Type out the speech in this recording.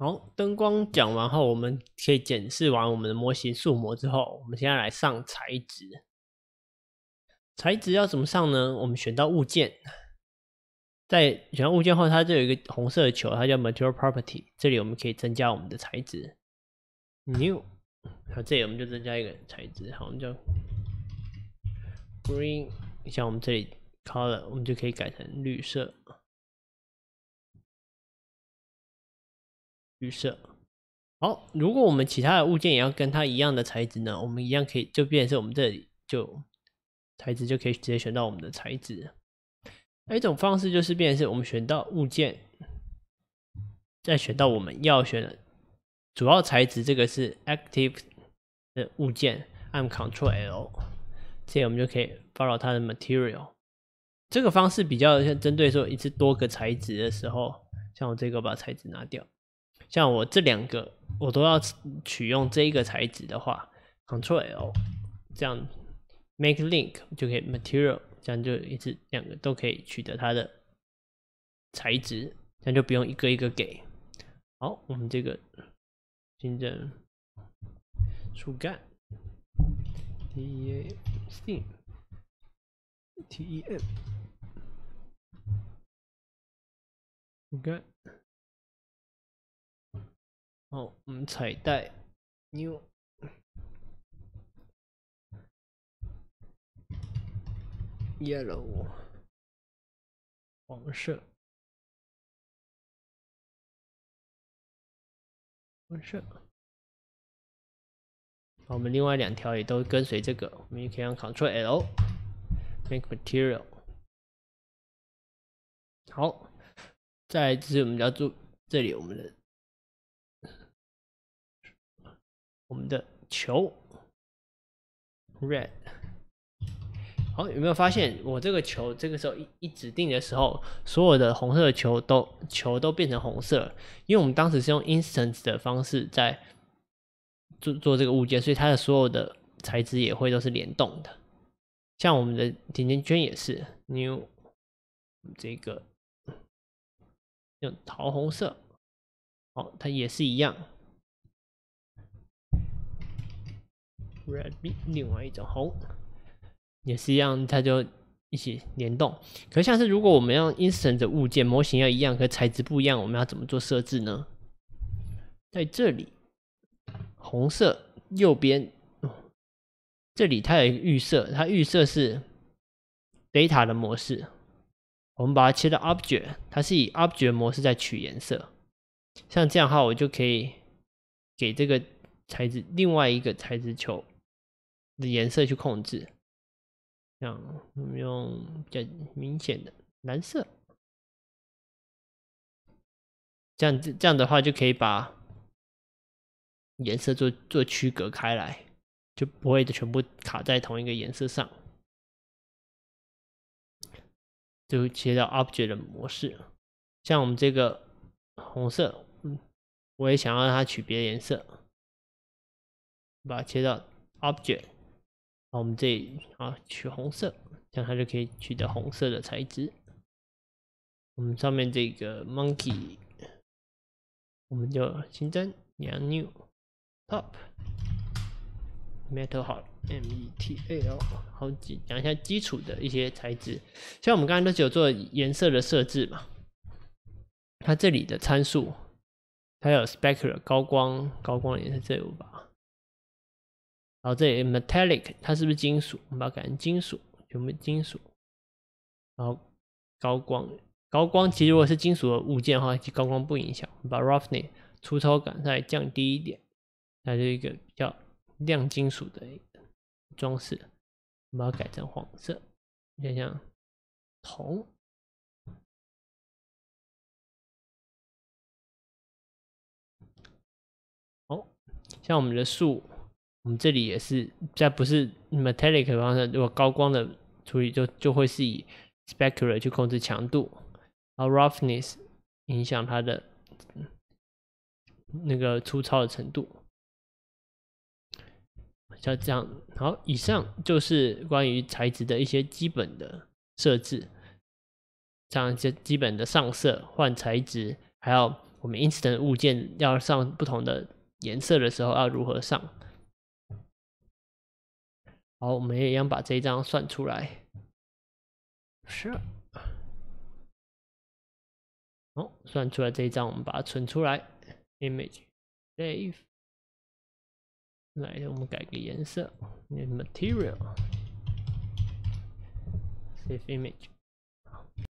好，灯光讲完后，我们可以检视完我们的模型塑模之后，我们现在来上材质。材质要怎么上呢？我们选到物件，在选上物件后，它这有一个红色的球，它叫 Material Property。这里我们可以增加我们的材质，New。好，这里我们就增加一个材质。好，我们叫 Green。像我们这里 Color，我们就可以改成绿色。预设，好，如果我们其他的物件也要跟它一样的材质呢，我们一样可以，就变成是我们这里就材质就可以直接选到我们的材质。还有一种方式就是变成是我们选到物件，再选到我们要选的主要材质，这个是 active 的物件，按 c t r l L，这样我们就可以发到它的 material。这个方式比较像针对说一次多个材质的时候，像我这个把材质拿掉。像我这两个，我都要取用这一个材质的话，Ctrl L，这样 Make Link 就可以 Material，这样就一次两个都可以取得它的材质，这样就不用一个一个给。好，我们这个新增树干 t e a s t e m 树干。我们彩带，new，yellow，黄色，黄色。好，我们另外两条也都跟随这个，我们也可以用 Ctrl L make material。好，再来就是我们要做这里我们的。我们的球，red，好，有没有发现我这个球这个时候一一指定的时候，所有的红色球都球都变成红色，因为我们当时是用 instance 的方式在做做这个物件，所以它的所有的材质也会都是联动的。像我们的甜甜圈也是 new 这个用桃红色，哦，它也是一样。red B 另外一种红，也是一样，它就一起联动。可像是如果我们要 instance 的物件模型要一样，可材质不一样，我们要怎么做设置呢？在这里，红色右边，这里它有一个预设，它预设是 data 的模式。我们把它切到 object，它是以 object 模式在取颜色。像这样话，我就可以给这个材质另外一个材质球。的颜色去控制，像我们用比较明显的蓝色，这样子这样的话就可以把颜色做做区隔开来，就不会全部卡在同一个颜色上。就切到 object 的模式，像我们这个红色，嗯，我也想要它取别的颜色，把它切到 object。好，我们这啊取红色，这样它就可以取得红色的材质。我们上面这个 monkey，我们就新增两个 new t o p metal hot M E T A L，好讲一下基础的一些材质。像我们刚才都是有做颜色的设置嘛，它这里的参数，它有 specular 高光，高光也是这五吧。然后这里 metallic 它是不是金属？我们把它改成金属，有没有金属？然后高光，高光其实如果是金属的物件的话，其实高光不影响。我们把 roughness 粗糙感再降低一点，那就一个比较亮金属的装饰。我们把它改成黄色，你想想铜，哦，像我们的树。我们这里也是在不是 metallic 方式，如果高光的处理就就会是以 specular 去控制强度，然后 roughness 影响它的那个粗糙的程度，像这样。好，以上就是关于材质的一些基本的设置，这样些基本的上色、换材质，还有我们 instant 物件要上不同的颜色的时候要如何上。好，我们也一样把这一张算出来，是，好，算出来这一张，我们把它存出来，image save，来，我们改个颜色，e material save image。